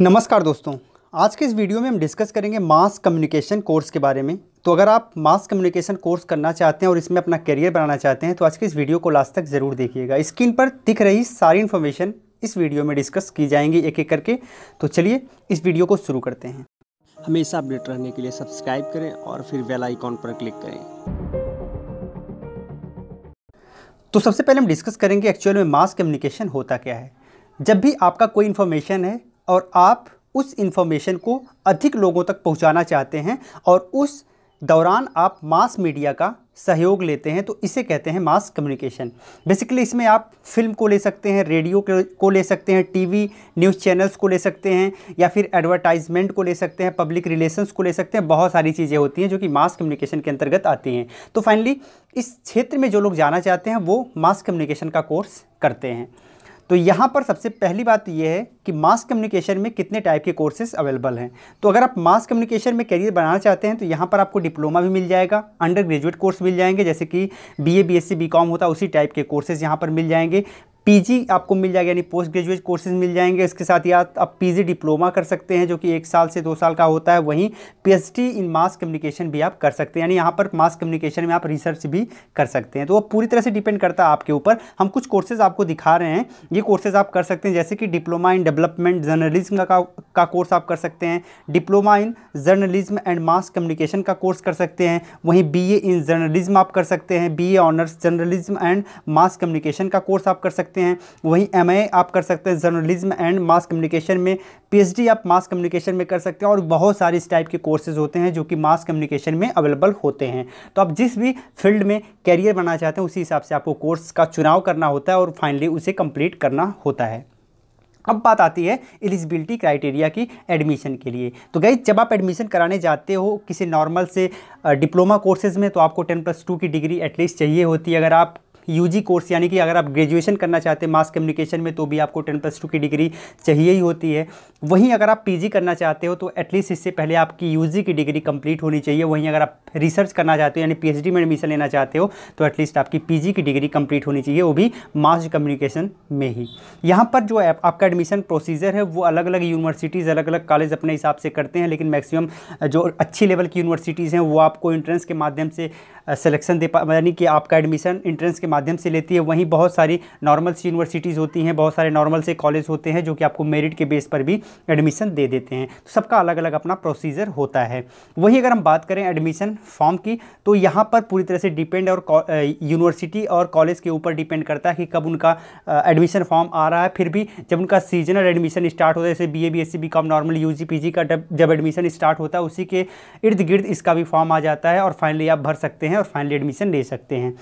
नमस्कार दोस्तों आज के इस वीडियो में हम डिस्कस करेंगे मास कम्युनिकेशन कोर्स के बारे में तो अगर आप मास कम्युनिकेशन कोर्स करना चाहते हैं और इसमें अपना करियर बनाना चाहते हैं तो आज के इस वीडियो को लास्ट तक ज़रूर देखिएगा स्क्रीन पर दिख रही सारी इन्फॉर्मेशन इस वीडियो में डिस्कस की जाएंगी एक एक करके तो चलिए इस वीडियो को शुरू करते हैं हमेशा अपडेट रहने के लिए सब्सक्राइब करें और फिर बेल आइकॉन पर क्लिक करें तो सबसे पहले हम डिस्कस करेंगे एक्चुअल में मास कम्युनिकेशन होता क्या है जब भी आपका कोई इन्फॉर्मेशन है और आप उस इन्फॉर्मेशन को अधिक लोगों तक पहुंचाना चाहते हैं और उस दौरान आप मास मीडिया का सहयोग लेते हैं तो इसे कहते हैं मास कम्युनिकेशन बेसिकली इसमें आप फिल्म को ले सकते हैं रेडियो को ले सकते हैं टीवी न्यूज़ चैनल्स को ले सकते हैं या फिर एडवर्टाइजमेंट को ले सकते हैं पब्लिक रिलेशंस को ले सकते हैं बहुत सारी चीज़ें होती हैं जो कि मास कम्युनिकेशन के अंतर्गत आती हैं तो फाइनली इस क्षेत्र में जो लोग जाना चाहते हैं वो मास कम्युनिकेशन का कोर्स करते हैं तो यहाँ पर सबसे पहली बात तो यह है कि मास कम्युनिकेशन में कितने टाइप के कोर्सेज अवेलेबल हैं तो अगर आप मास कम्युनिकेशन में करियर बनाना चाहते हैं तो यहाँ पर आपको डिप्लोमा भी मिल जाएगा अंडर ग्रेजुएट कोर्स मिल जाएंगे जैसे कि B A B S C B com होता है उसी टाइप के कोर्सेज यहाँ पर मिल जाएंगे पीजी आपको मिल जाएगा यानी पोस्ट ग्रेजुएट कोर्सेज मिल जाएंगे इसके साथ ही आप पीजी डिप्लोमा कर सकते हैं जो कि एक साल से दो साल का होता है वहीं पीएचडी इन मास कम्युनिकेशन भी आप कर सकते हैं यानी यहाँ पर मास कम्युनिकेशन में आप रिसर्च भी कर सकते हैं तो वो पूरी तरह से डिपेंड करता है आपके ऊपर हम कुछ कोर्सेज आपको दिखा रहे हैं ये कोर्सेज आप कर सकते हैं जैसे कि डिप्लोमा इन डेवलपमेंट जर्नलिज्म का का कोर्स आप कर सकते हैं diploma in journalism and mass communication का कोर्स कर सकते हैं वहीं बी इन जर्नलिज्म आप कर सकते हैं B honours journalism and mass communication का कोर्स आप कर सकते हैं सकते हैं वहीं एम आप कर सकते हैं जर्नलिज्म एंड मास कम्युनिकेशन में पीएचडी आप मास कम्युनिकेशन में कर सकते हैं और बहुत सारे इस टाइप के कोर्सेज होते हैं जो कि मास कम्युनिकेशन में अवेलेबल होते हैं तो आप जिस भी फील्ड में कैरियर बनाना चाहते हैं उसी हिसाब से आपको कोर्स का चुनाव करना होता है और फाइनली उसे कंप्लीट करना होता है अब बात आती है एलिजिबिलिटी क्राइटेरिया की एडमिशन के लिए तो गई जब आप एडमिशन कराने जाते हो किसी नॉर्मल से डिप्लोमा कोर्सेज़ में तो आपको टेन प्लस टू की डिग्री एटलीस्ट चाहिए होती है अगर आप यूजी कोर्स यानी कि अगर आप ग्रेजुएशन करना चाहते हैं मास कम्युनिकेशन में तो भी आपको टेन प्लस टू की डिग्री चाहिए ही होती है वहीं अगर आप पीजी करना चाहते हो तो एटलीस्ट इससे पहले आपकी यूजी की डिग्री कंप्लीट होनी चाहिए वहीं अगर आप रिसर्च करना चाहते हो यानी पीएचडी में एडमिशन लेना चाहते हो तो एटलीस्ट आपकी पीजी की डिग्री कंप्लीट होनी चाहिए वो भी मास कम्युनिकेशन में ही यहाँ पर जो आपका एडमिशन प्रोसीजर है वो अलग अलग यूनिवर्सिटीज़ अलग अलग कॉलेज अपने हिसाब से करते हैं लेकिन मैक्सिमम जो अच्छी लेवल की यूनिवर्सिटीज़ हैं वो आपको इंट्रेंस के माध्यम से सिलेक्शन दे पा यानी कि आपका एडमिशन इंट्रेंस के माध्यम माध्यम से लेती है वहीं बहुत सारी नॉर्मल सी यूनिवर्सिटीज़ होती हैं बहुत सारे नॉर्मल से कॉलेज होते हैं जो कि आपको मेरिट के बेस पर भी एडमिशन दे देते हैं तो सबका अलग अलग अपना प्रोसीजर होता है वहीं अगर हम बात करें एडमिशन फॉर्म की तो यहाँ पर पूरी तरह से डिपेंड और यूनिवर्सिटी और कॉलेज के ऊपर डिपेंड करता है कि कब उनका एडमिशन फॉर्म आ रहा है फिर भी जब उनका सीजनल एडमिशन स्टार्ट होता है जैसे B A B S C B normal U G P G का जब एडमिशन स्टार्ट होता है उसी के इर्द गिर्द इसका भी फॉर्म आ जाता है और फाइनली आप भर सकते हैं और फाइनली एडमिशन ले सकते हैं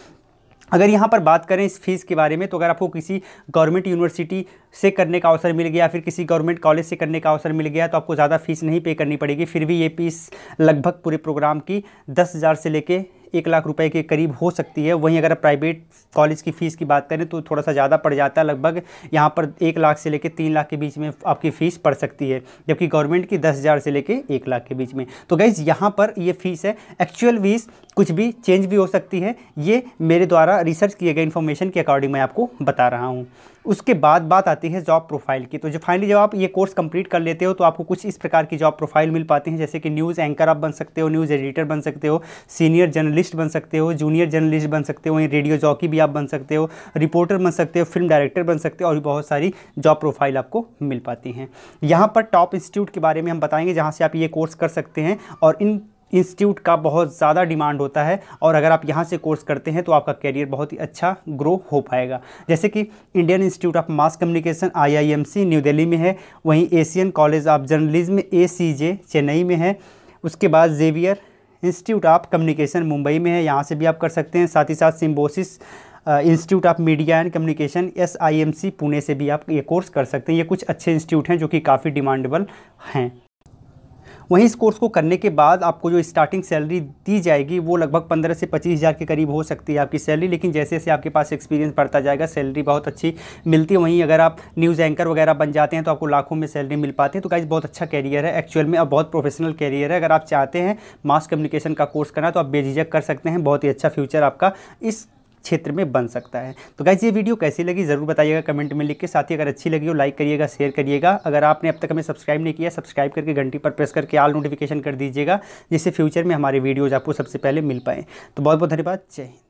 अगर यहाँ पर बात करें इस फीस के बारे में तो अगर आपको किसी गवर्नमेंट यूनिवर्सिटी से करने का अवसर मिल गया फिर किसी गवर्नमेंट कॉलेज से करने का अवसर मिल गया तो आपको ज़्यादा फीस नहीं पे करनी पड़ेगी फिर भी ये फीस लगभग पूरे प्रोग्राम की दस हज़ार से लेके एक लाख रुपए के करीब हो सकती है वहीं अगर प्राइवेट कॉलेज की फ़ीस की बात करें तो थोड़ा सा ज़्यादा पड़ जाता है लगभग यहाँ पर एक लाख से लेकर तीन लाख के बीच में आपकी फ़ीस पड़ सकती है जबकि गवर्नमेंट की दस हज़ार से लेकर एक लाख के बीच में तो गैज़ यहाँ पर ये फ़ीस है एक्चुअल फीस कुछ भी चेंज भी हो सकती है ये मेरे द्वारा रिसर्च किए गए इन्फॉर्मेशन के अकॉर्डिंग मैं आपको बता रहा हूँ उसके बाद बात आती है जॉब प्रोफाइल की तो जो फाइनली जब आप ये कोर्स कंप्लीट कर लेते हो तो आपको कुछ इस प्रकार की जॉब प्रोफाइल मिल पाती है जैसे कि न्यूज़ एंकर आप बन सकते हो न्यूज़ एडिटर बन सकते हो सीनियर जर्नलिस्ट बन सकते हो जूनियर जर्नलिस्ट बन सकते हो रेडियो जॉकी भी आप बन सकते हो रिपोर्टर बन सकते हो फिल्म डायरेक्टर बन सकते हो और भी बहुत सारी जॉब प्रोफाइल आपको मिल पाती हैं यहाँ पर टॉप इंस्टीट्यूट के बारे में हम बताएंगे जहाँ से आप ये कोर्स कर सकते हैं और इन इंस्टीट्यूट का बहुत ज़्यादा डिमांड होता है और अगर आप यहाँ से कोर्स करते हैं तो आपका करियर बहुत ही अच्छा ग्रो हो पाएगा जैसे कि Indian Institute of Mass Communication IIMC new Delhi में है वहीं Asian College of Journalism ACJ Chennai में है उसके बाद Xavier Institute of Communication Mumbai में है यहाँ से भी आप कर सकते हैं साथ ही साथ Symbiosis Institute of Media and Communication S Pune से भी आप ये कोर्स कर सकते हैं ये कुछ अच्छे इंस्टीट्यूट हैं जो कि काफ़ी डिमांडेबल हैं वहीं इस कोर्स को करने के बाद आपको जो स्टार्टिंग सैलरी दी जाएगी वो लगभग पंद्रह से पच्चीस हज़ार के करीब हो सकती है आपकी सैलरी लेकिन जैसे जैसे आपके पास एक्सपीरियंस बढ़ता जाएगा सैलरी बहुत अच्छी मिलती है वहीं अगर आप न्यूज़ एंकर वगैरह बन जाते हैं तो आपको लाखों में सैलरी मिल पाती है तो गाइज बहुत अच्छा कैरियर है एक्चुअल में अब बहुत प्रोफेशनल कैरियर है अगर आप चाहते हैं मास कम्युनिकेशन का कोर्स करना तो आप बेझिझक कर सकते हैं बहुत ही अच्छा फ्यूचर आपका इस क्षेत्र में बन सकता है तो गाइज ये वीडियो कैसी लगी ज़रूर बताइएगा कमेंट में लिख के साथ ही अगर अच्छी लगी हो लाइक करिएगा शेयर करिएगा अगर आपने अब तक हमें सब्सक्राइब नहीं किया सब्सक्राइब करके घंटी पर प्रेस करके आल नोटिफिकेशन कर दीजिएगा जिससे फ्यूचर में हमारे वीडियोज़ आपको सबसे पहले मिल पाएँ तो बहुत बहुत धन्यवाद जय हिंद